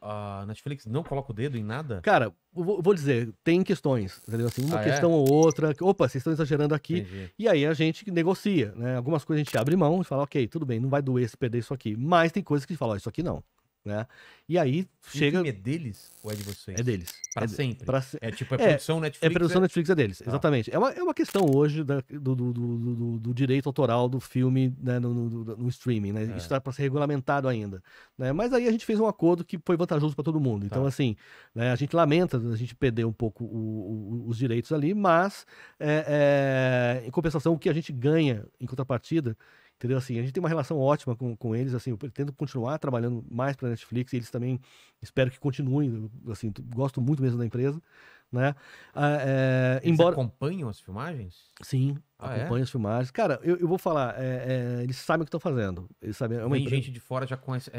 a Netflix não coloca o dedo em nada? Cara, vou, vou dizer, tem questões, entendeu? Assim, uma ah, é? questão é? ou outra, que, opa, vocês estão exagerando aqui. Entendi. E aí a gente negocia, né? Algumas coisas a gente abre mão e fala, ok, tudo bem, não vai doer se perder isso aqui. Mas tem coisas que falam, oh, isso aqui não né? E aí chega. é deles ou é de vocês? É deles. Pra é sempre. Pra... É tipo, é, é produção Netflix. É produção é... Netflix é deles, ah. exatamente. É uma, é uma questão hoje da, do, do, do, do, direito autoral do filme né, no, no, no, streaming, né? Isso está é. para ser regulamentado ainda. Né? Mas aí a gente fez um acordo que foi vantajoso para todo mundo. Então, tá. assim, né, a gente lamenta, a gente perder um pouco o, o, os direitos ali, mas é, é, em compensação, o que a gente ganha em contrapartida Entendeu? Assim, a gente tem uma relação ótima com, com eles, assim, eu pretendo continuar trabalhando mais para Netflix, e eles também espero que continuem, assim, gosto muito mesmo da empresa né? Ah, é, eles embora... acompanham as filmagens? Sim, ah, é? acompanham é? as filmagens. Cara, eu, eu vou falar, é, é, eles sabem o que estão fazendo. Eles sabem, é uma Tem empresa... gente de fora já com esse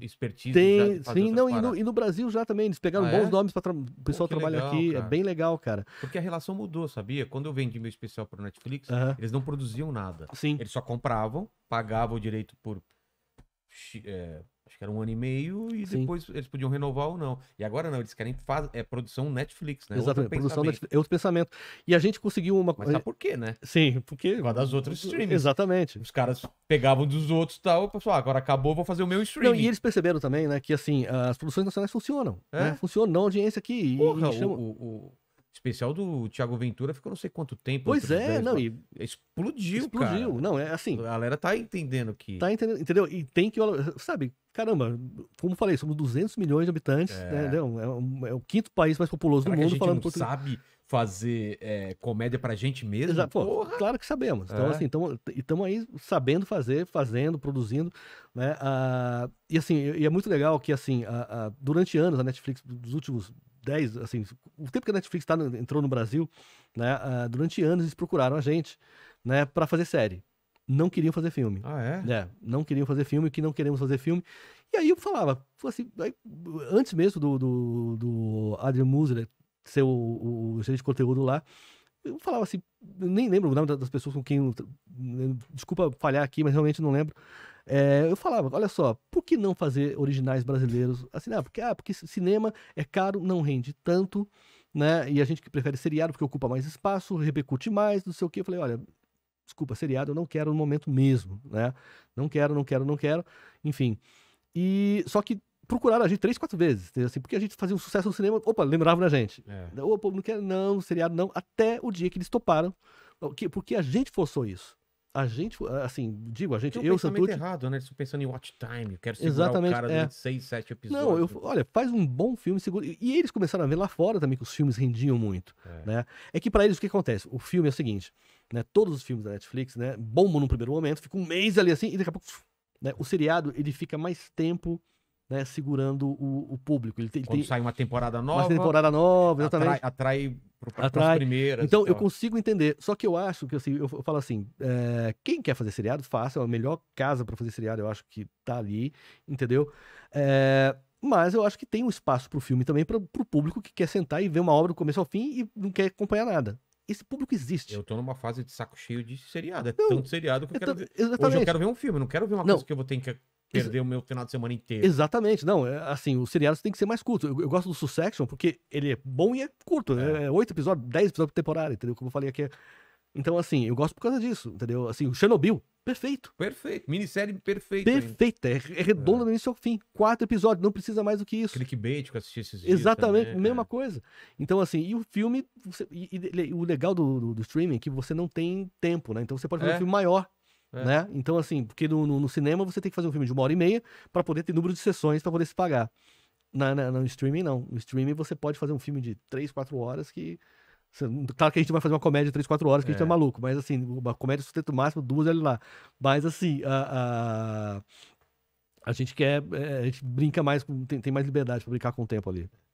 expertise. Tem, sim, não, e no, e no, Brasil já também, eles pegaram ah, é? bons nomes para tra... o pessoal Pô, trabalhar legal, aqui, cara. é bem legal, cara. Porque a relação mudou, sabia? Quando eu vendi meu especial para Netflix, uh -huh. eles não produziam nada. Sim. Eles só compravam, pagavam o direito por acho que era um ano e meio e Sim. depois eles podiam renovar ou não. E agora não, eles querem fazer é produção Netflix, né? Exatamente, produção Netflix, é outro pensamento. E a gente conseguiu uma coisa. Mas sabe tá por quê, né? Sim, porque vai das outras streams. Exatamente. Os caras pegavam dos outros e tal, pessoal, ah, agora acabou, vou fazer o meu streaming. Não, e eles perceberam também, né, que assim, as produções nacionais funcionam, né? é? né? Funcionam, a audiência aqui Porra, e, e chama... o, o, especial do Thiago Ventura ficou não sei quanto tempo. Pois é, não, e explodiu, explodiu. Cara. Não, é assim. A galera tá entendendo que Tá entendendo, entendeu? E tem que, sabe, caramba, como falei, somos 200 milhões de habitantes, é. né? Entendeu? É, é, o quinto país mais populoso Será do mundo a gente falando não português. sabe fazer é, comédia pra gente mesmo? Exato. Pô, claro que sabemos. Então, é. assim, estamos aí sabendo fazer, fazendo, produzindo, né? Ah, e assim, e é muito legal que, assim, a, a, durante anos a Netflix, dos últimos 10, assim, o tempo que a Netflix tá, entrou no Brasil, né, uh, durante anos eles procuraram a gente, né, para fazer série. Não queriam fazer filme. Ah, é? é? Não queriam fazer filme, que não queremos fazer filme. E aí eu falava, assim, aí, antes mesmo do, do, do Adrian Muser ser o, o gerente de conteúdo lá, eu falava assim, nem lembro o nome das pessoas com quem. Né, desculpa falhar aqui, mas realmente não lembro. É, eu falava, olha só, por que não fazer originais brasileiros? Assim, ah, porque, ah, porque cinema é caro, não rende tanto, né? E a gente que prefere seriado porque ocupa mais espaço, repercute mais, não sei o quê. Eu falei, olha, desculpa, seriado eu não quero no momento mesmo, né? Não quero, não quero, não quero, enfim. E só que procuraram a gente três, quatro vezes, assim, porque a gente fazia um sucesso no cinema, opa, lembravam da gente. É. Opa, não quer não, seriado não, até o dia que eles toparam, porque a gente forçou isso. A gente, assim, digo, a gente, eu, eu Santucci... errado, né? estou pensando em watch time, eu quero segurar Exatamente, o cara durante é. seis, sete episódios. Não, eu, olha, faz um bom filme, segura... E eles começaram a ver lá fora também que os filmes rendiam muito, é. né? É que para eles o que acontece? O filme é o seguinte, né? Todos os filmes da Netflix, né? Bombam no primeiro momento, fica um mês ali assim, e daqui a pouco... Né? O seriado, ele fica mais tempo né, segurando o, o público. Ele tem, Quando tem... sai uma temporada nova. Uma temporada nova, exatamente. Atrai, atrai, as primeiras. Então, eu consigo entender. Só que eu acho que assim, eu, falo assim: é, quem quer fazer seriado, faça. É a melhor casa para fazer seriado, eu acho que tá ali, entendeu? É, mas eu acho que tem um espaço para o filme também, para o público que quer sentar e ver uma obra do começo ao fim e não quer acompanhar nada esse público existe. Eu tô numa fase de saco cheio de seriado. É não, tanto seriado que eu é quero ver. Hoje eu quero ver um filme, não quero ver uma não. coisa que eu vou ter que Perdeu o meu final de semana inteiro. Exatamente, não, é, assim, os seriados tem que ser mais curto. Eu, eu, gosto do Succession porque ele é bom e é curto, é. É, é oito episódios, dez episódios por temporada, entendeu? Como eu falei aqui. Então, assim, eu gosto por causa disso, entendeu? Assim, o Chernobyl, perfeito. Perfeito, minissérie perfeita. Perfeita, é, é redonda é. do início ao fim. Quatro episódios, não precisa mais do que isso. Clickbait que eu assisti esses Exatamente, também, né, mesma é. coisa. Então, assim, e o filme, você, e, e, o legal do, do, do, streaming é que você não tem tempo, né? Então você pode fazer um é. filme maior é. Né? Então, assim, porque no, no, no, cinema você tem que fazer um filme de uma hora e meia para poder ter número de sessões para poder se pagar. Na, na, no streaming, não. No streaming você pode fazer um filme de 3, 4 horas que. Claro que a gente vai fazer uma comédia de 3, 4 horas que é. a gente é, é maluco, mas assim, uma comédia sustento máximo, duas ali lá. Mas assim, a, a, a gente quer. É, a gente brinca mais, tem, tem mais liberdade para brincar com o tempo ali.